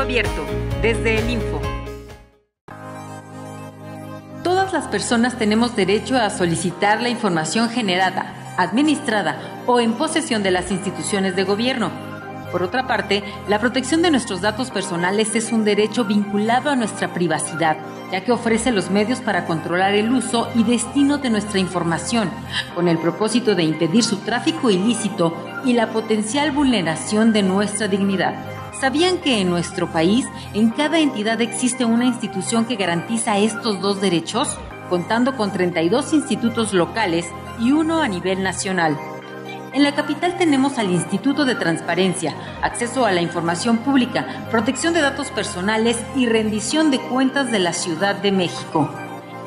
abierto desde el Info. Todas las personas tenemos derecho a solicitar la información generada, administrada o en posesión de las instituciones de gobierno. Por otra parte, la protección de nuestros datos personales es un derecho vinculado a nuestra privacidad, ya que ofrece los medios para controlar el uso y destino de nuestra información, con el propósito de impedir su tráfico ilícito y la potencial vulneración de nuestra dignidad. ¿Sabían que en nuestro país, en cada entidad existe una institución que garantiza estos dos derechos, contando con 32 institutos locales y uno a nivel nacional? En la capital tenemos al Instituto de Transparencia, Acceso a la Información Pública, Protección de Datos Personales y Rendición de Cuentas de la Ciudad de México.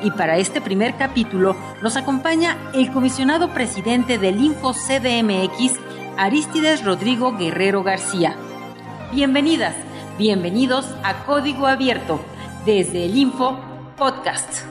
Y para este primer capítulo nos acompaña el comisionado presidente del Info CDMX, Aristides Rodrigo Guerrero García. Bienvenidas, bienvenidos a Código Abierto desde el Info Podcast.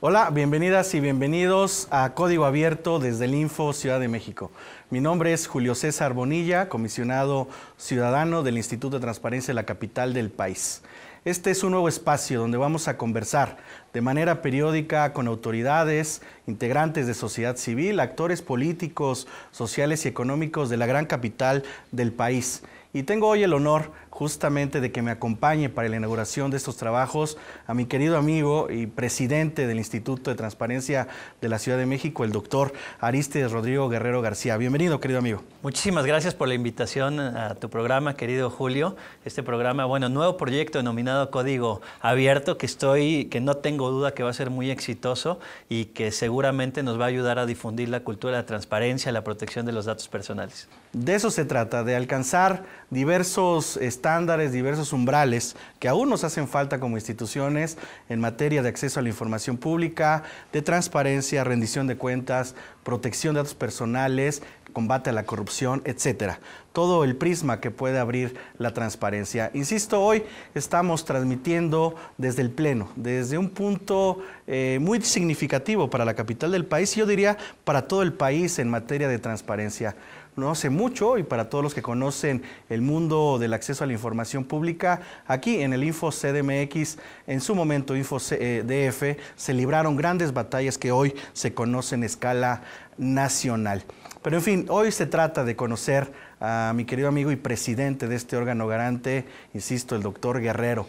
Hola, bienvenidas y bienvenidos a Código Abierto desde el Info Ciudad de México. Mi nombre es Julio César Bonilla, comisionado ciudadano del Instituto de Transparencia de la capital del país. Este es un nuevo espacio donde vamos a conversar de manera periódica con autoridades, integrantes de sociedad civil, actores políticos, sociales y económicos de la gran capital del país. Y tengo hoy el honor justamente de que me acompañe para la inauguración de estos trabajos a mi querido amigo y presidente del Instituto de Transparencia de la Ciudad de México, el doctor Aristides Rodrigo Guerrero García. Bienvenido, querido amigo. Muchísimas gracias por la invitación a tu programa, querido Julio. Este programa, bueno, nuevo proyecto denominado Código Abierto, que estoy, que no tengo duda que va a ser muy exitoso y que seguramente nos va a ayudar a difundir la cultura de la transparencia, la protección de los datos personales. De eso se trata, de alcanzar diversos estándares, diversos umbrales que aún nos hacen falta como instituciones en materia de acceso a la información pública, de transparencia, rendición de cuentas, protección de datos personales, combate a la corrupción, etcétera. Todo el prisma que puede abrir la transparencia. Insisto, hoy estamos transmitiendo desde el Pleno, desde un punto eh, muy significativo para la capital del país y yo diría para todo el país en materia de transparencia no hace mucho y para todos los que conocen el mundo del acceso a la información pública, aquí en el Info CDMX, en su momento Info eh, DF, se libraron grandes batallas que hoy se conocen a escala nacional. Pero en fin, hoy se trata de conocer a mi querido amigo y presidente de este órgano garante, insisto, el doctor Guerrero.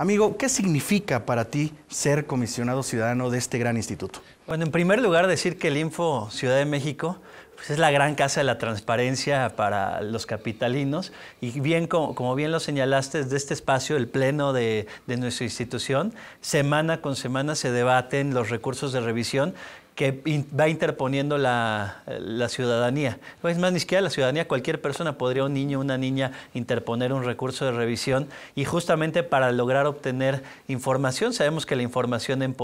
Amigo, ¿qué significa para ti ser comisionado ciudadano de este gran instituto? Bueno, en primer lugar decir que el Info Ciudad de México pues, es la gran casa de la transparencia para los capitalinos y bien como, bien lo señalaste de este espacio el pleno de, de, nuestra institución semana con semana se debaten los recursos de revisión que va interponiendo la, ciudadanía. es más, ni siquiera la ciudadanía, cualquier persona podría, un niño, o una niña, interponer un recurso de revisión y justamente para lograr obtener información, sabemos que la información e,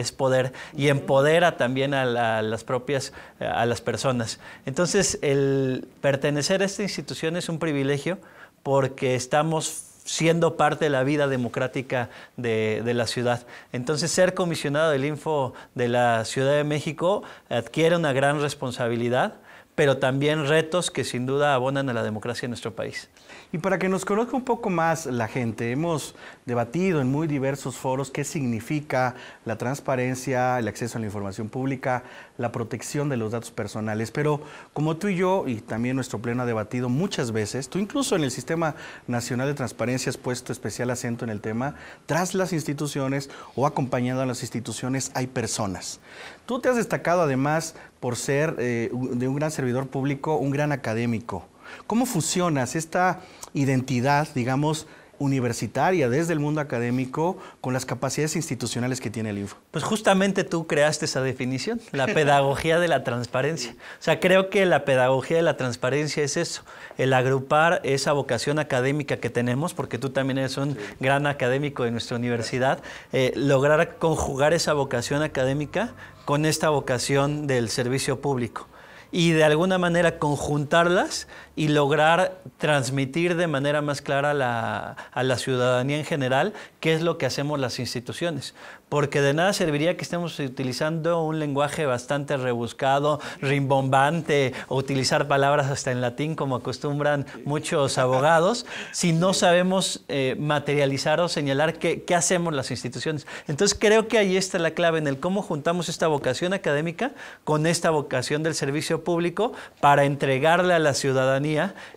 es poder y empodera también a, las propias, a las personas. Entonces, el pertenecer a esta institución es un privilegio porque estamos siendo parte de la vida democrática de, la ciudad. Entonces, ser comisionado del Info de la Ciudad de México adquiere una gran responsabilidad pero también retos que sin duda abonan a la democracia en nuestro país. Y para que nos conozca un poco más la gente, hemos debatido en muy diversos foros qué significa la transparencia, el acceso a la información pública, la protección de los datos personales, pero como tú y yo, y también nuestro pleno ha debatido muchas veces, tú incluso en el Sistema Nacional de Transparencia has puesto especial acento en el tema, tras las instituciones o acompañando a las instituciones hay personas. Tú te has destacado además por ser eh, de un gran servidor público, un gran académico. ¿Cómo fusionas esta identidad, digamos, universitaria, desde el mundo académico, con las capacidades institucionales que tiene el INFO. Pues justamente tú creaste esa definición, la pedagogía de la transparencia. O sea, creo que la pedagogía de la transparencia es eso, el agrupar esa vocación académica que tenemos, porque tú también eres un gran académico de nuestra universidad, eh, lograr conjugar esa vocación académica con esta vocación del servicio público y de alguna manera conjuntarlas y lograr transmitir de manera más clara a la ciudadanía en general qué es lo que hacemos las instituciones. Porque de nada serviría que estemos utilizando un lenguaje bastante rebuscado, rimbombante, o utilizar palabras hasta en latín como acostumbran muchos abogados, si no sabemos eh, materializar o señalar qué hacemos las instituciones. Entonces creo que ahí está la clave en el cómo juntamos esta vocación académica con esta vocación del servicio público para entregarle a la ciudadanía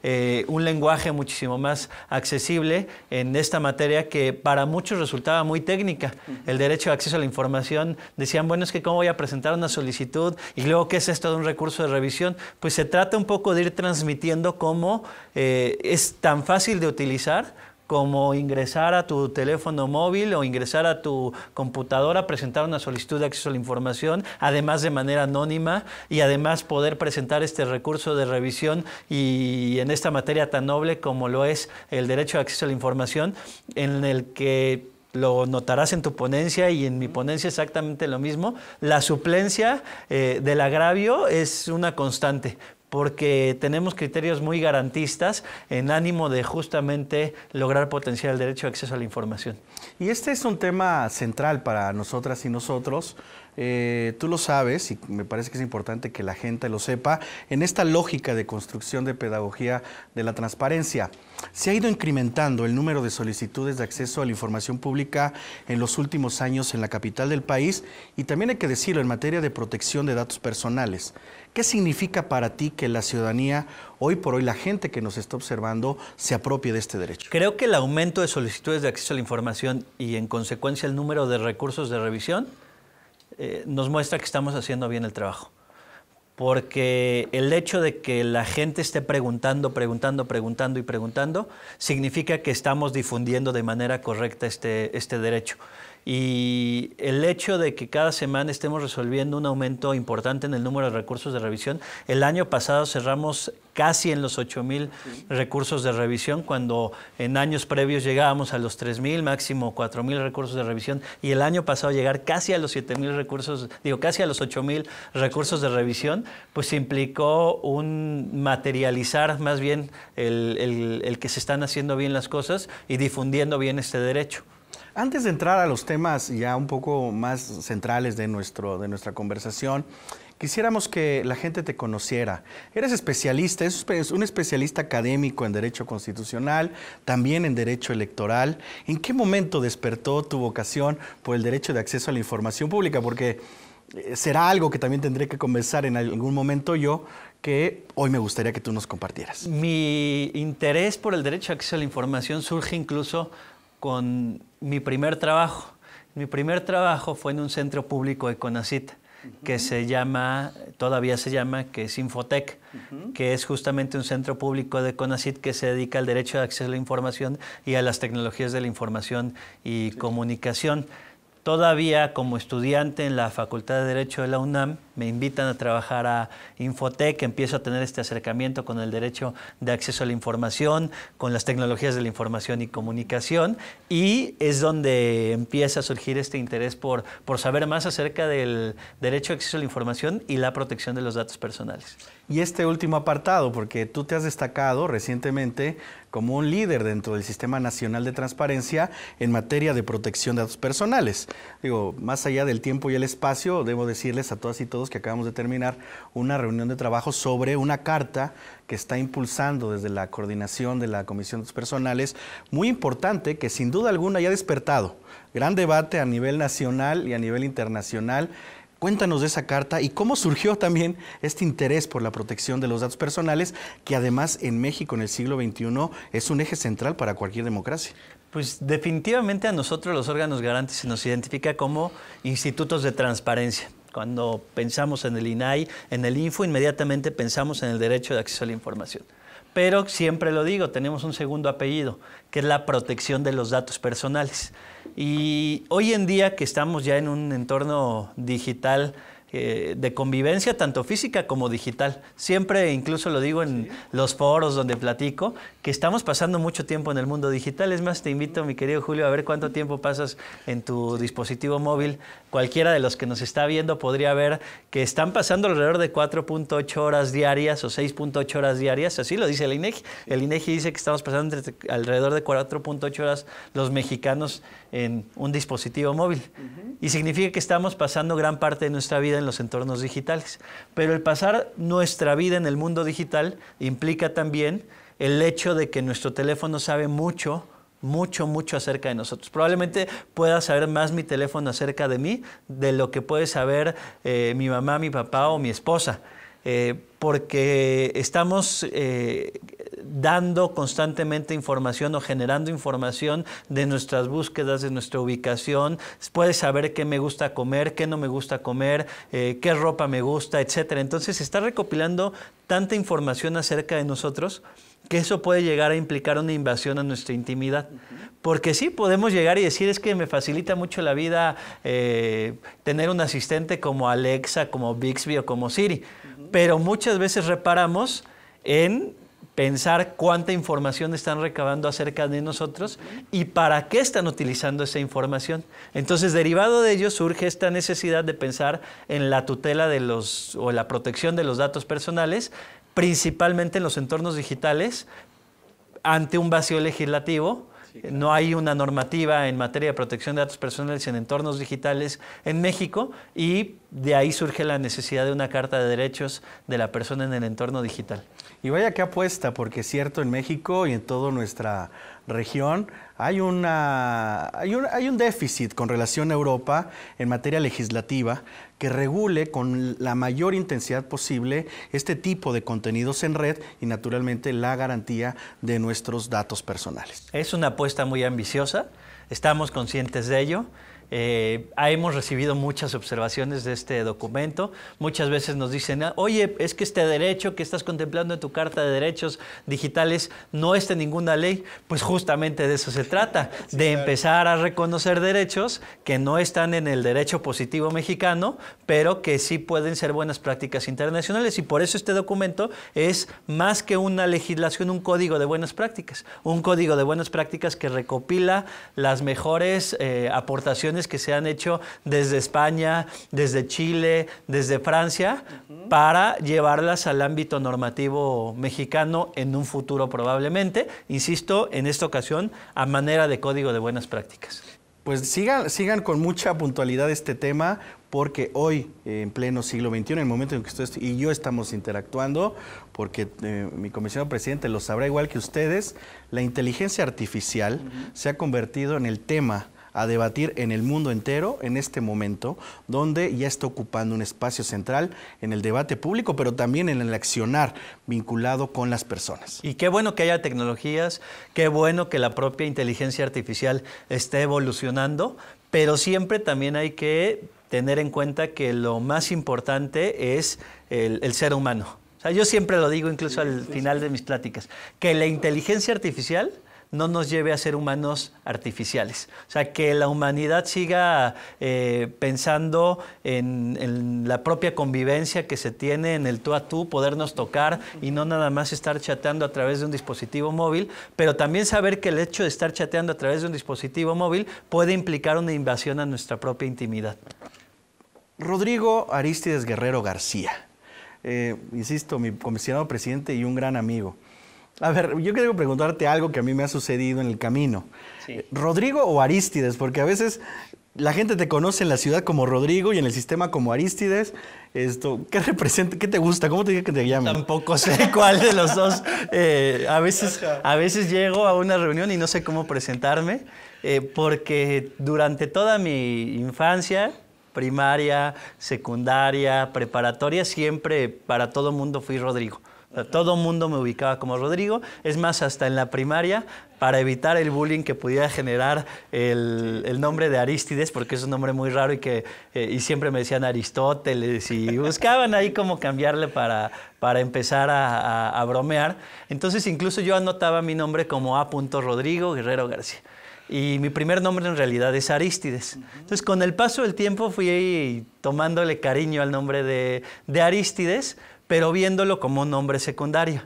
eh, un lenguaje muchísimo más accesible en esta materia que para muchos resultaba muy técnica. El derecho de acceso a la información, decían, bueno, es que cómo voy a presentar una solicitud y luego qué es esto de un recurso de revisión. Pues se trata un poco de ir transmitiendo cómo eh, es tan fácil de utilizar como ingresar a tu teléfono móvil o ingresar a tu computadora, presentar una solicitud de acceso a la información, además de manera anónima y además poder presentar este recurso de revisión y en esta materia tan noble como lo es el derecho de acceso a la información, en el que lo notarás en tu ponencia y en mi ponencia exactamente lo mismo, la suplencia eh, del agravio es una constante, porque tenemos criterios muy garantistas en ánimo de justamente lograr potenciar el derecho de acceso a la información. Y este es un tema central para nosotras y nosotros. Eh, tú lo sabes y me parece que es importante que la gente lo sepa en esta lógica de construcción de pedagogía de la transparencia. Se ha ido incrementando el número de solicitudes de acceso a la información pública en los últimos años en la capital del país y también hay que decirlo en materia de protección de datos personales. ¿Qué significa para ti que la ciudadanía, hoy por hoy la gente que nos está observando, se apropie de este derecho? Creo que el aumento de solicitudes de acceso a la información y en consecuencia el número de recursos de revisión eh, nos muestra que estamos haciendo bien el trabajo porque el hecho de que la gente esté preguntando, preguntando, preguntando y preguntando, significa que estamos difundiendo de manera correcta este, este derecho. Y el hecho de que cada semana estemos resolviendo un aumento importante en el número de recursos de revisión, el año pasado cerramos casi en los 8 mil recursos de revisión, cuando en años previos llegábamos a los 3 mil, máximo 4 mil recursos de revisión, y el año pasado llegar casi a los 7 mil recursos, digo, casi a los 8 mil recursos de revisión, pues implicó un materializar más bien el, que se están haciendo bien las cosas y difundiendo bien este derecho. Antes de entrar a los temas ya un poco más centrales de, nuestro, de nuestra conversación, Quisiéramos que la gente te conociera. Eres especialista, es un especialista académico en derecho constitucional, también en derecho electoral. ¿En qué momento despertó tu vocación por el derecho de acceso a la información pública? Porque eh, será algo que también tendré que conversar en algún momento yo, que hoy me gustaría que tú nos compartieras. Mi interés por el derecho de acceso a la información surge incluso con mi primer trabajo. Mi primer trabajo fue en un centro público de conacita que se llama, todavía se llama, que es Infotec, que es justamente un centro público de CONACIT que se dedica al derecho de acceso a la información y a las tecnologías de la información y comunicación. Todavía como estudiante en la Facultad de Derecho de la UNAM, me invitan a trabajar a Infotec, empiezo a tener este acercamiento con el derecho de acceso a la información, con las tecnologías de la información y comunicación, y es donde empieza a surgir este interés por, por saber más acerca del derecho de acceso a la información y la protección de los datos personales. Y este último apartado, porque tú te has destacado recientemente como un líder dentro del Sistema Nacional de Transparencia en materia de protección de datos personales. Digo, más allá del tiempo y el espacio, debo decirles a todas y todos que acabamos de terminar una reunión de trabajo sobre una carta que está impulsando desde la coordinación de la Comisión de Personales, muy importante que sin duda alguna ya ha despertado gran debate a nivel nacional y a nivel internacional. Cuéntanos de esa carta y cómo surgió también este interés por la protección de los datos personales, que además en México en el siglo XXI es un eje central para cualquier democracia. Pues definitivamente a nosotros los órganos garantes se nos identifica como institutos de transparencia. Cuando pensamos en el INAI, en el INFO, inmediatamente pensamos en el derecho de acceso a la información. Pero siempre lo digo, tenemos un segundo apellido, que es la protección de los datos personales. Y hoy en día que estamos ya en un entorno digital eh, de convivencia, tanto física como digital. Siempre, incluso lo digo en los foros donde platico, que estamos pasando mucho tiempo en el mundo digital. Es más, te invito, mi querido Julio, a ver cuánto tiempo pasas en tu dispositivo móvil. Cualquiera de los que nos está viendo podría ver que están pasando alrededor de 4.8 horas diarias o 6.8 horas diarias. Así lo dice el INEGI. El INEGI dice que estamos pasando alrededor de 4.8 horas los mexicanos en un dispositivo móvil. Y significa que estamos pasando gran parte de nuestra vida en en los entornos digitales. Pero el pasar nuestra vida en el mundo digital implica también el hecho de que nuestro teléfono sabe mucho mucho, mucho acerca de nosotros. Probablemente pueda saber más mi teléfono acerca de mí de lo que puede saber eh, mi mamá, mi papá o mi esposa, eh, porque estamos eh, dando constantemente información o generando información de nuestras búsquedas, de nuestra ubicación. Puede saber qué me gusta comer, qué no me gusta comer, eh, qué ropa me gusta, etcétera. Entonces está recopilando tanta información acerca de nosotros que eso puede llegar a implicar una invasión a nuestra intimidad. Porque sí, podemos llegar y decir, es que me facilita mucho la vida eh, tener un asistente como Alexa, como Bixby o como Siri. Pero muchas veces reparamos en pensar cuánta información están recabando acerca de nosotros y para qué están utilizando esa información. Entonces, derivado de ello surge esta necesidad de pensar en la tutela de los o la protección de los datos personales, principalmente en los entornos digitales ante un vacío legislativo. No hay una normativa en materia de protección de datos personales en entornos digitales en México y de ahí surge la necesidad de una Carta de Derechos de la persona en el entorno digital. Y vaya que apuesta, porque es cierto, en México y en toda nuestra región hay, una, hay, un, hay un déficit con relación a Europa en materia legislativa que regule con la mayor intensidad posible este tipo de contenidos en red y naturalmente la garantía de nuestros datos personales. Es una apuesta muy ambiciosa, estamos conscientes de ello. Eh, hemos recibido muchas observaciones de este documento. Muchas veces nos dicen, ah, oye, es que este derecho que estás contemplando en tu Carta de Derechos Digitales no está en ninguna ley. Pues justamente de eso se trata, de empezar a reconocer derechos que no están en el derecho positivo mexicano, pero que sí pueden ser buenas prácticas internacionales. Y por eso este documento es más que una legislación, un código de buenas prácticas. Un código de buenas prácticas que recopila las mejores eh, aportaciones que se han hecho desde España, desde Chile, desde Francia, para llevarlas al ámbito normativo mexicano en un futuro probablemente, insisto, en esta ocasión a manera de código de buenas prácticas. Pues sigan, sigan con mucha puntualidad este tema, porque hoy, en pleno siglo XXI, en el momento en que ustedes y yo estamos interactuando, porque eh, mi comisionado presidente lo sabrá igual que ustedes, la inteligencia artificial se ha convertido en el tema a debatir en el mundo entero en este momento, donde ya está ocupando un espacio central en el debate público, pero también en el accionar vinculado con las personas. Y qué bueno que haya tecnologías, qué bueno que la propia inteligencia artificial esté evolucionando, pero siempre también hay que tener en cuenta que lo más importante es el, ser humano. sea, yo siempre lo digo, incluso al final de mis pláticas, que la inteligencia artificial no nos lleve a ser humanos artificiales. O sea, que la humanidad siga eh, pensando en, la propia convivencia que se tiene en el tú a tú, podernos tocar y no nada más estar chateando a través de un dispositivo móvil, pero también saber que el hecho de estar chateando a través de un dispositivo móvil puede implicar una invasión a nuestra propia intimidad. Rodrigo Aristides Guerrero García, eh, insisto, mi comisionado presidente y un gran amigo. A ver, yo quiero preguntarte algo que a mí me ha sucedido en el camino. ¿Rodrigo o Aristides? Porque a veces la gente te conoce en la ciudad como Rodrigo y en el sistema como Aristides. Esto, ¿Qué representa? ¿Qué te gusta? ¿Cómo te digo que te Tampoco sé cuál de los dos. Eh, a, veces, a veces llego a una reunión y no sé cómo presentarme, eh, porque durante toda mi infancia, primaria, secundaria, preparatoria, siempre para todo mundo fui Rodrigo todo el mundo me ubicaba como Rodrigo. Es más, hasta en la primaria, para evitar el bullying que pudiera generar el, nombre de Aristides, porque es un nombre muy raro y que eh, siempre me decían Aristóteles y buscaban ahí como cambiarle para, para empezar a, bromear. Entonces incluso yo anotaba mi nombre como A. Rodrigo Guerrero García y mi primer nombre en realidad es Aristides. Entonces, con el paso del tiempo fui tomándole cariño al nombre de, de Aristides, pero viéndolo como un nombre secundario.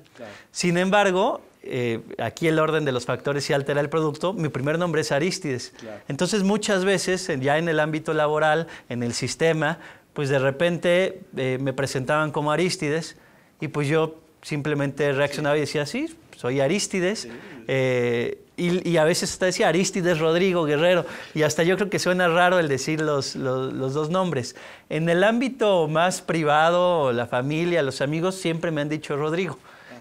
Sin embargo, eh, aquí el orden de los factores sí altera el producto, mi primer nombre es Aristides. Entonces muchas veces, ya en el ámbito laboral, en el sistema, pues de repente eh, me presentaban como Aristides y pues yo simplemente reaccionaba y decía, sí, soy Aristides. Eh, y, a veces te decía Aristides Rodrigo Guerrero, y hasta yo creo que suena raro el decir los, dos nombres. En el ámbito más privado, la familia, los amigos, siempre me han dicho Rodrigo.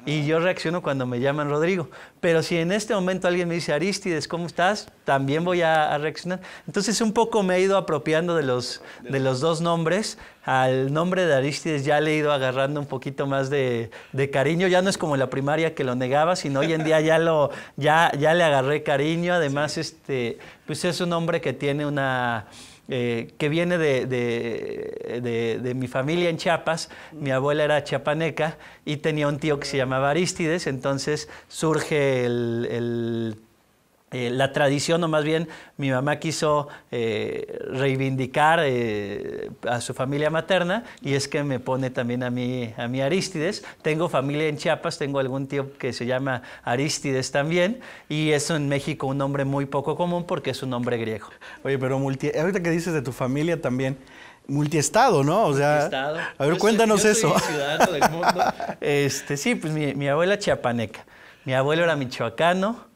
Y yo reacciono cuando me llaman Rodrigo. Pero si en este momento alguien me dice, Aristides, ¿cómo estás? También voy a, reaccionar. Entonces un poco me he ido apropiando de los, de los dos nombres. Al nombre de Aristides ya le he ido agarrando un poquito más de, cariño. Ya no es como la primaria que lo negaba, sino hoy en día ya, lo, ya, ya le agarré cariño. Además, este, pues es un hombre que tiene una eh, que viene de, de, mi familia en Chiapas. Mi abuela era chiapaneca y tenía un tío que se llamaba Aristides, entonces surge el eh, la tradición, o más bien mi mamá quiso eh, reivindicar eh, a su familia materna, y es que me pone también a mí, a Aristides. Tengo familia en Chiapas, tengo algún tío que se llama Aristides también, y es en México un nombre muy poco común porque es un nombre griego. Oye, pero ahorita que dices de tu familia también, multiestado, ¿no? O sea, a ver, cuéntanos eso. del mundo. este, sí, pues mi, mi abuela chiapaneca, mi abuelo era michoacano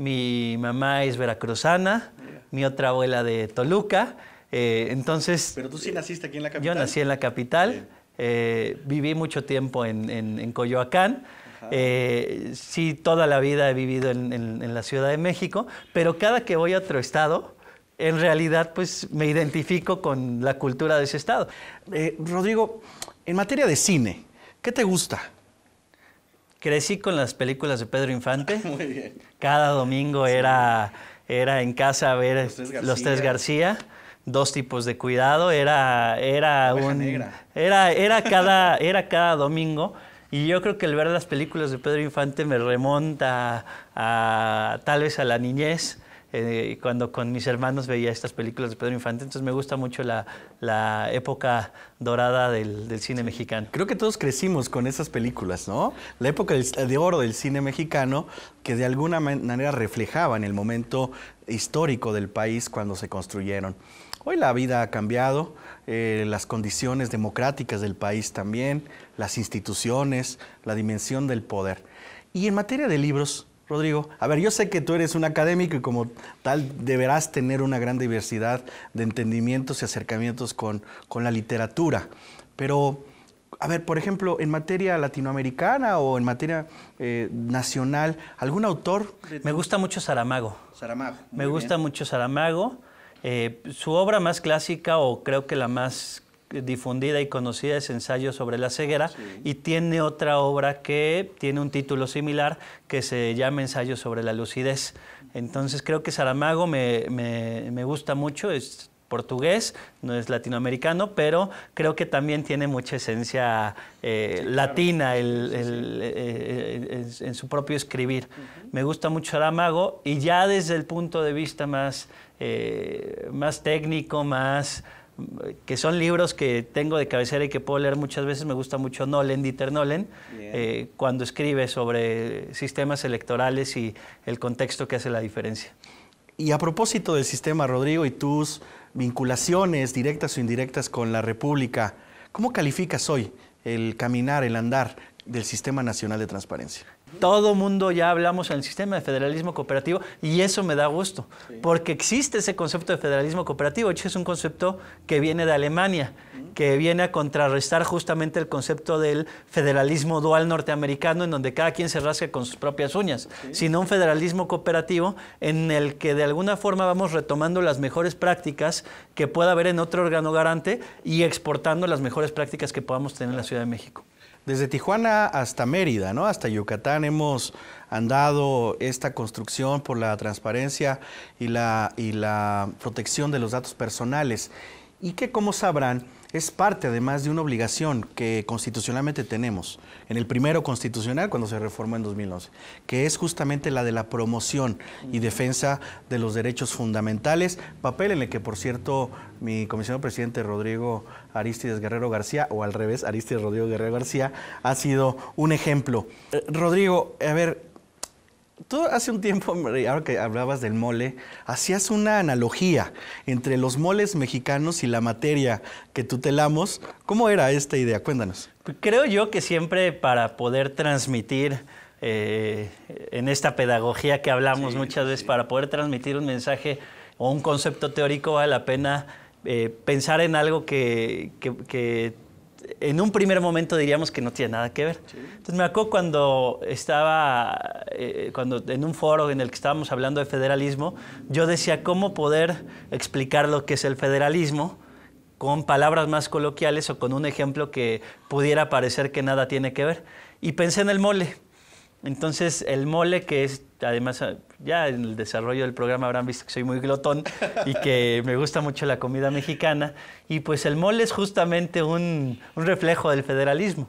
mi mamá es veracruzana, mi otra abuela de Toluca. Eh, entonces. Pero tú sí naciste aquí en la capital. Yo nací en la capital. Eh, viví mucho tiempo en, Coyoacán. Eh, sí, toda la vida he vivido en, en, la Ciudad de México, pero cada que voy a otro estado, en realidad, pues me identifico con la cultura de ese estado. Rodrigo, en materia de cine, ¿qué te gusta? Crecí con las películas de Pedro Infante. Cada domingo era, era en casa a ver Los Tres García. dos tipos de cuidado, era, era Era, cada, domingo. Y yo creo que el ver las películas de Pedro Infante me remonta a tal vez a la niñez eh, cuando con mis hermanos veía estas películas de Pedro Infante, entonces me gusta mucho la, época dorada del, cine mexicano. Creo que todos crecimos con esas películas, ¿no? La época de oro del cine mexicano que de alguna manera en el momento histórico del país cuando se construyeron. Hoy la vida ha cambiado, eh, las condiciones democráticas del país también, las instituciones, la dimensión del poder. Y en materia de libros, Rodrigo. A ver, yo sé que tú eres un académico y como tal deberás tener una gran diversidad de entendimientos y acercamientos con, la literatura, pero... A ver, por ejemplo, en materia latinoamericana o en materia eh, nacional, ¿algún autor? Me gusta mucho Saramago. Saramago. Me gusta mucho Saramago. Eh, su obra más clásica o creo que la más difundida y conocida es Ensayo sobre la ceguera y tiene otra obra que tiene un título similar que se llama Ensayo sobre la lucidez. Entonces creo que Saramago me, me, me gusta mucho, es portugués, no es latinoamericano, pero creo que también tiene mucha esencia eh, latina el, el, eh, eh, en, su propio escribir. Me gusta mucho Saramago y ya desde el punto de vista más, más técnico, más que son libros que tengo de cabecera y que puedo leer muchas veces. Me gusta mucho Nolan, Dieter Nolan, eh, cuando escribe sobre sistemas electorales y el contexto que hace la diferencia. Y a propósito del sistema, Rodrigo, y tus vinculaciones directas o indirectas con la República, ¿cómo calificas hoy el caminar, el andar del Sistema Nacional de Transparencia? Todo mundo ya hablamos en el sistema de federalismo cooperativo y eso me da gusto, porque existe ese concepto de federalismo cooperativo. hecho, es un concepto que viene de Alemania, que viene a contrarrestar justamente el concepto del federalismo dual norteamericano, en donde cada quien se rasca con sus propias uñas, sino un federalismo cooperativo en el que de alguna forma vamos retomando las mejores prácticas que pueda haber en otro órgano garante y exportando las mejores prácticas que podamos tener en la Ciudad de México. Desde Tijuana hasta Mérida, ¿no? Hasta Yucatán hemos andado esta construcción por la transparencia y la, y la protección de los datos personales y que, como sabrán, es parte además de una obligación que constitucionalmente tenemos, en el primero constitucional cuando se reformó en 2011, que es justamente la de la promoción y defensa de los derechos fundamentales, papel en el que por cierto mi comisionado presidente Rodrigo Aristides Guerrero García, o al revés, Aristides Rodrigo Guerrero García, ha sido un ejemplo. Eh, Rodrigo, a ver, Tú hace un tiempo, ahora que hablabas del mole, hacías una analogía entre los moles mexicanos y la materia que tutelamos. ¿Cómo era esta idea? Cuéntanos. Pues creo yo que siempre para poder transmitir eh, en esta pedagogía que hablamos muchas veces, para poder transmitir un mensaje o un concepto teórico vale la pena eh, pensar en algo que en un primer momento diríamos que no tiene nada que ver. Entonces me acuerdo cuando estaba, eh, cuando en un foro en el que estábamos hablando de federalismo, yo decía cómo poder explicar lo que es el federalismo con palabras más coloquiales o con un ejemplo que pudiera parecer que nada tiene que ver. Y pensé en el mole. Entonces, el mole, que es, además, ah, ya en el desarrollo del programa habrán visto que soy muy glotón y que me gusta mucho la comida mexicana. Y pues el mole es justamente un, reflejo del federalismo,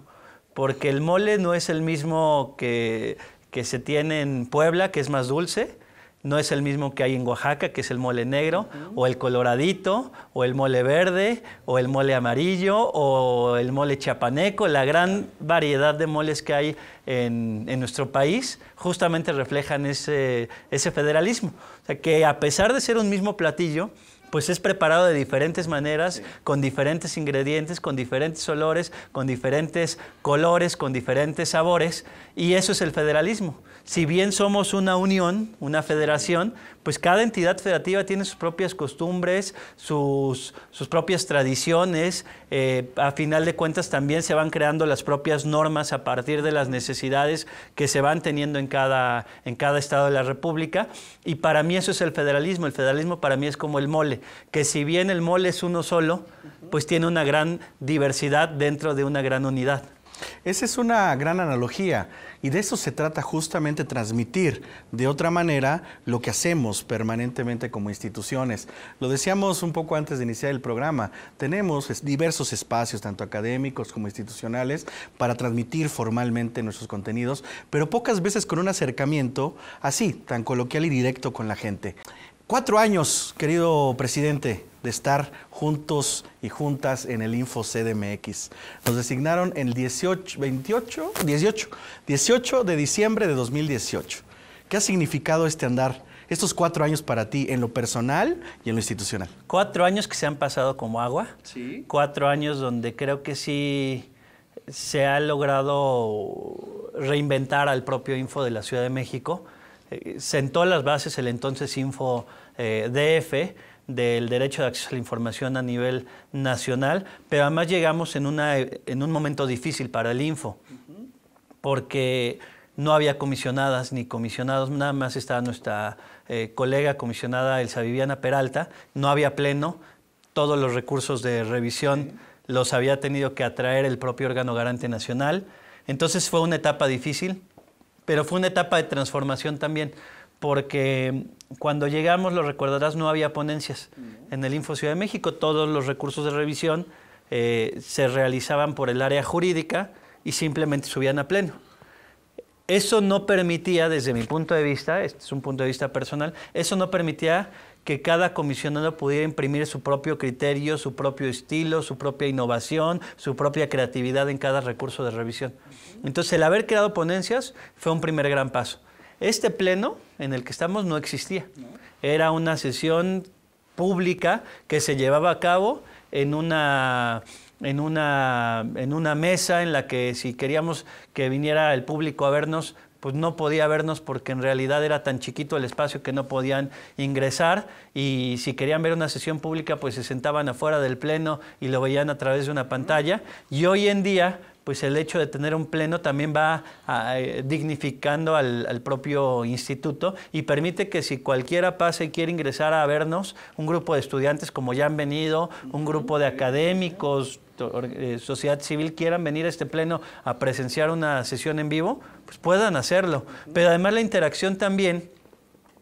porque el mole no es el mismo que se tiene en Puebla, que es más dulce, no es el mismo que hay en Oaxaca, que es el mole negro, o el coloradito, o el mole verde, o el mole amarillo, o el mole chapaneco, la gran variedad de moles que hay en, nuestro país, justamente reflejan ese, federalismo. O sea, que a pesar de ser un mismo platillo, pues es preparado de diferentes maneras, con diferentes ingredientes, con diferentes olores, con diferentes colores, con diferentes sabores, y eso es el federalismo si bien somos una unión, una federación, pues cada entidad federativa tiene sus propias costumbres, sus, propias tradiciones, eh, a final de cuentas también se van creando las propias normas a partir de las necesidades que se van teniendo en cada, en cada estado de la República. Y para mí eso es el federalismo, el federalismo para mí es como el mole, que si bien el mole es uno solo, pues tiene una gran diversidad dentro de una gran unidad. Esa es una gran analogía y de eso se trata justamente transmitir de otra manera lo que hacemos permanentemente como instituciones. Lo decíamos un poco antes de iniciar el programa, tenemos diversos espacios, tanto académicos como institucionales, para transmitir formalmente nuestros contenidos, pero pocas veces con un acercamiento así, tan coloquial y directo con la gente. Cuatro años, querido presidente, de estar juntos y juntas en el Info CDMX. Nos designaron el 18, 28, 18, 18 de diciembre de 2018. ¿Qué ha significado este andar, estos cuatro años para ti, en lo personal y en lo institucional? Cuatro años que se han pasado como agua. Sí. Cuatro años donde creo que sí se ha logrado reinventar al propio Info de la Ciudad de México eh, sentó las bases el entonces Info eh, DF del derecho de acceso a la información a nivel nacional, pero además llegamos en, un momento difícil para el Info, porque no había comisionadas ni comisionados, nada más estaba nuestra eh, colega comisionada Elsa Viviana Peralta, no había pleno, todos los recursos de revisión los había tenido que atraer el propio órgano garante nacional, entonces fue una etapa difícil, pero fue una etapa de transformación también, porque cuando llegamos, lo recordarás, no había ponencias. En el Info Ciudad de México todos los recursos de revisión eh, se realizaban por el área jurídica y simplemente subían a pleno. Eso no permitía, desde mi punto de vista, este es un punto de vista personal, eso no permitía que cada comisionado pudiera imprimir su propio criterio, su propio estilo, su propia innovación, su propia creatividad en cada recurso de revisión. Entonces, el haber creado ponencias fue un primer gran paso. Este pleno en el que estamos no existía. Era una sesión pública que se llevaba a cabo en una en una, en una mesa en la que si queríamos que viniera el público a vernos, pues no podía vernos porque en realidad era tan chiquito el espacio que no podían ingresar y si querían ver una sesión pública pues se sentaban afuera del pleno y lo veían a través de una pantalla y hoy en día pues el hecho de tener un pleno también va dignificando al, propio instituto y permite que si cualquiera pase y quiere ingresar a vernos, un grupo de estudiantes como ya han venido, un grupo de académicos, eh, sociedad civil quieran venir a este pleno a presenciar una sesión en vivo, pues puedan hacerlo. Pero además la interacción también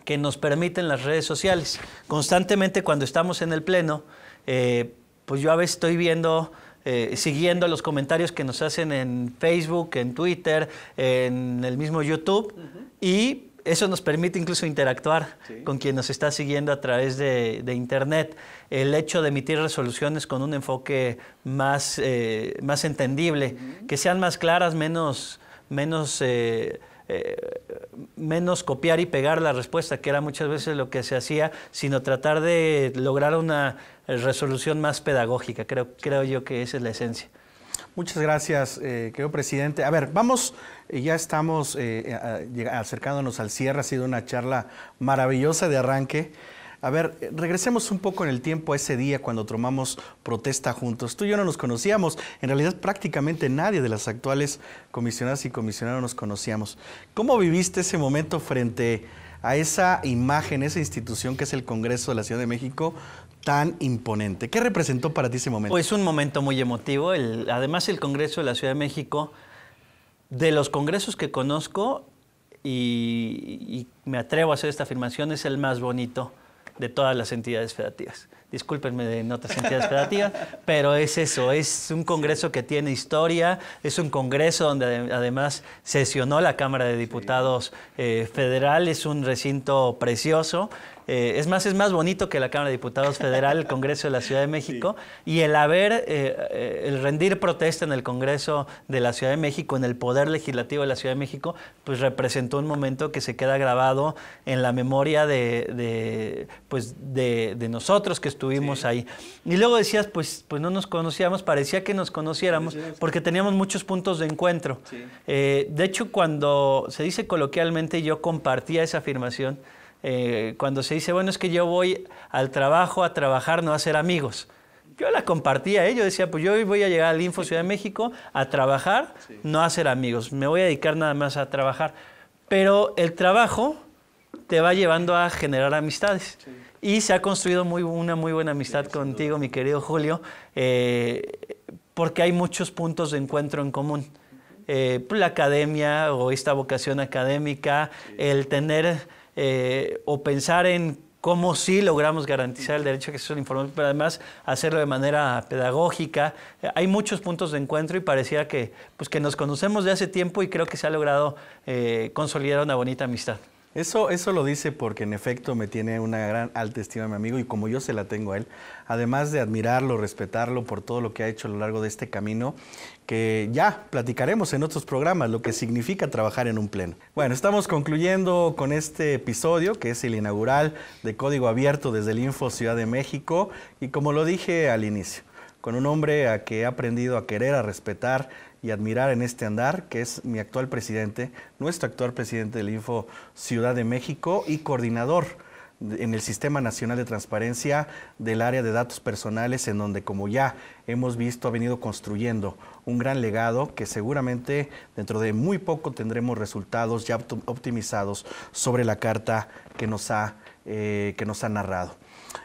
que nos permiten las redes sociales. Constantemente cuando estamos en el pleno, eh, pues yo a veces estoy viendo... Eh, siguiendo los comentarios que nos hacen en Facebook, en Twitter, en el mismo YouTube y eso nos permite incluso interactuar con quien nos está siguiendo a través de, Internet. El hecho de emitir resoluciones con un enfoque más, eh, más entendible, que sean más claras, menos, menos, eh, eh, menos copiar y pegar la respuesta, que era muchas veces lo que se hacía, sino tratar de lograr una resolución más pedagógica. Creo, creo yo que esa es la esencia. Muchas gracias, creo, presidente. A ver, vamos ya estamos eh, eh, acercándonos al cierre, ha sido una charla maravillosa de arranque. A ver, regresemos un poco en el tiempo a ese día cuando tomamos protesta juntos. Tú y yo no nos conocíamos, en realidad prácticamente nadie de las actuales comisionadas y comisionados nos conocíamos. ¿Cómo viviste ese momento frente a esa imagen, esa institución que es el Congreso de la Ciudad de México tan imponente? ¿Qué representó para ti ese momento? Pues un momento muy emotivo. además, el Congreso de la Ciudad de México de los congresos que conozco, y, me atrevo a hacer esta afirmación, es el más bonito de todas las entidades federativas. Discúlpenme de notas entidades federativas, pero es eso, es un congreso que tiene historia, es un congreso donde además sesionó la Cámara de Diputados eh, Federal, es un recinto precioso eh, es más, es más bonito que la Cámara de Diputados Federal, el Congreso de la Ciudad de México, y el haber, eh, eh, el rendir protesta en el Congreso de la Ciudad de México, en el Poder Legislativo de la Ciudad de México, pues representó un momento que se queda grabado en la memoria de, pues, nosotros que estuvimos ahí. Y luego decías, pues, pues, no nos conocíamos, parecía que nos conociéramos, porque teníamos muchos puntos de encuentro. de hecho, cuando se dice coloquialmente, yo compartía esa afirmación, eh, cuando se dice, bueno, es que yo voy al trabajo a trabajar, no a ser amigos. Yo la compartía, ¿eh? yo decía, pues yo hoy voy a llegar al Info Ciudad de México a trabajar, no a ser amigos, me voy a dedicar nada más a trabajar. Pero el trabajo te va llevando a generar amistades. Y se ha construido muy, una muy buena amistad contigo, mi querido Julio, eh, porque hay muchos puntos de encuentro en común. la academia o esta vocación académica, el tener eh, o pensar en cómo sí logramos garantizar el derecho a acceso a la información, pero además hacerlo de manera pedagógica. Eh, hay muchos puntos de encuentro y parecía que, pues, que nos conocemos de hace tiempo y creo que se ha logrado eh, consolidar una bonita amistad. Eso, lo dice porque en efecto me tiene una gran alta estima mi amigo y como yo se la tengo a él, además de admirarlo, respetarlo por todo lo que ha hecho a lo largo de este camino, que ya platicaremos en otros programas, lo que significa trabajar en un pleno. Bueno, estamos concluyendo con este episodio, que es el inaugural de Código Abierto desde el Info Ciudad de México y como lo dije al inicio, con un hombre a que he aprendido a querer, a respetar, y admirar en este andar, que es mi actual presidente, nuestro actual presidente del Info Ciudad de México y coordinador en el Sistema Nacional de Transparencia del área de datos personales, en donde, como ya hemos visto, ha venido construyendo un gran legado que seguramente dentro de muy poco tendremos resultados ya optimizados sobre la carta que nos ha, eh, que nos ha narrado.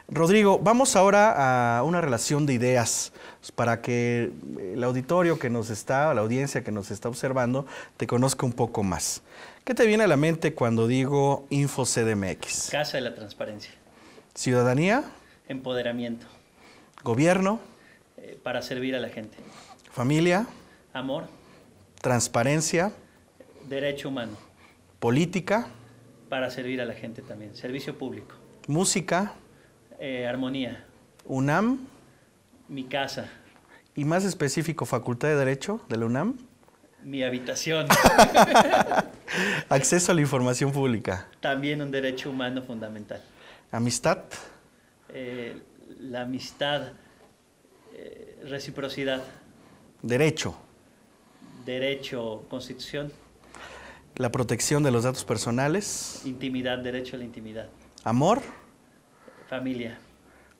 Rodrigo, vamos ahora a una relación de ideas para que el auditorio que nos está, la audiencia que nos está observando, te conozca un poco más. ¿Qué te viene a la mente cuando digo InfoCDMX? Casa de la Transparencia. Ciudadanía. Empoderamiento. Gobierno. Eh, para servir a la gente. Familia. Amor. Transparencia. Derecho humano. Política. Para servir a la gente también. Servicio público. Música. Eh, armonía. UNAM. Mi casa. Y más específico, Facultad de Derecho de la UNAM. Mi habitación. Acceso a la información pública. También un derecho humano fundamental. Amistad. Eh, la amistad. Eh, reciprocidad. Derecho. Derecho, constitución. La protección de los datos personales. Intimidad, derecho a la intimidad. Amor. Familia.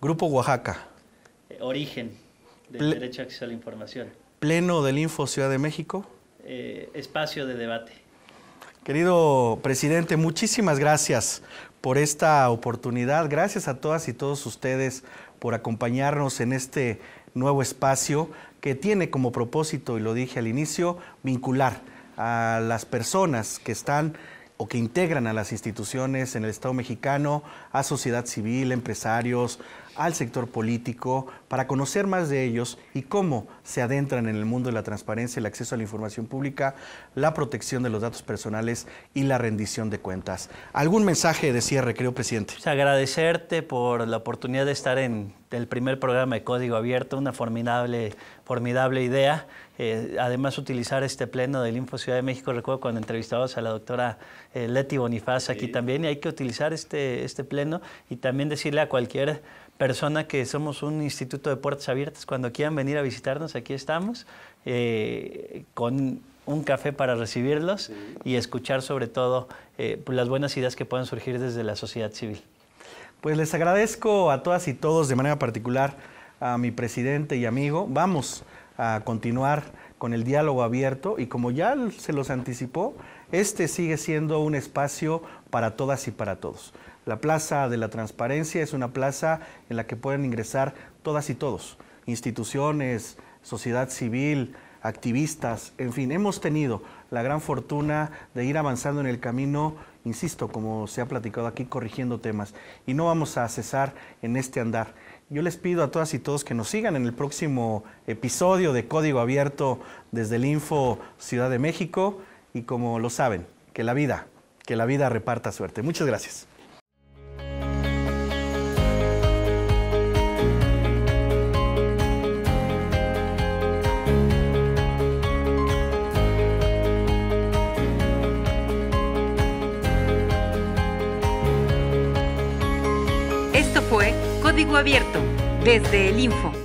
Grupo Oaxaca. Eh, origen del derecho a acceso a la información. Pleno del Info Ciudad de México. Eh, espacio de debate. Querido presidente, muchísimas gracias por esta oportunidad. Gracias a todas y todos ustedes por acompañarnos en este nuevo espacio que tiene como propósito, y lo dije al inicio, vincular a las personas que están que integran a las instituciones en el Estado mexicano, a sociedad civil, empresarios, al sector político, para conocer más de ellos y cómo se adentran en el mundo de la transparencia, el acceso a la información pública, la protección de los datos personales y la rendición de cuentas. ¿Algún mensaje de cierre, creo, presidente? Pues, agradecerte por la oportunidad de estar en el primer programa de Código Abierto, una formidable idea. Eh, además utilizar este pleno del Info Ciudad de México, recuerdo cuando entrevistamos a la doctora eh, Leti Bonifaz aquí también, y hay que utilizar este, este pleno y también decirle a cualquier persona que somos un instituto de puertas abiertas, cuando quieran venir a visitarnos, aquí estamos, eh, con un café para recibirlos y escuchar sobre todo pues, las buenas ideas que puedan surgir desde la sociedad civil. Pues les agradezco a todas y todos de manera particular a mi presidente y amigo. Vamos a continuar con el diálogo abierto y como ya se los anticipó, este sigue siendo un espacio para todas y para todos. La Plaza de la Transparencia es una plaza en la que pueden ingresar todas y todos, instituciones, sociedad civil, activistas, en fin, hemos tenido la gran fortuna de ir avanzando en el camino, insisto, como se ha platicado aquí, corrigiendo temas. Y no vamos a cesar en este andar. Yo les pido a todas y todos que nos sigan en el próximo episodio de Código Abierto desde el Info Ciudad de México y como lo saben, que la vida, que la vida reparta suerte. Muchas gracias. abierto, desde el Info.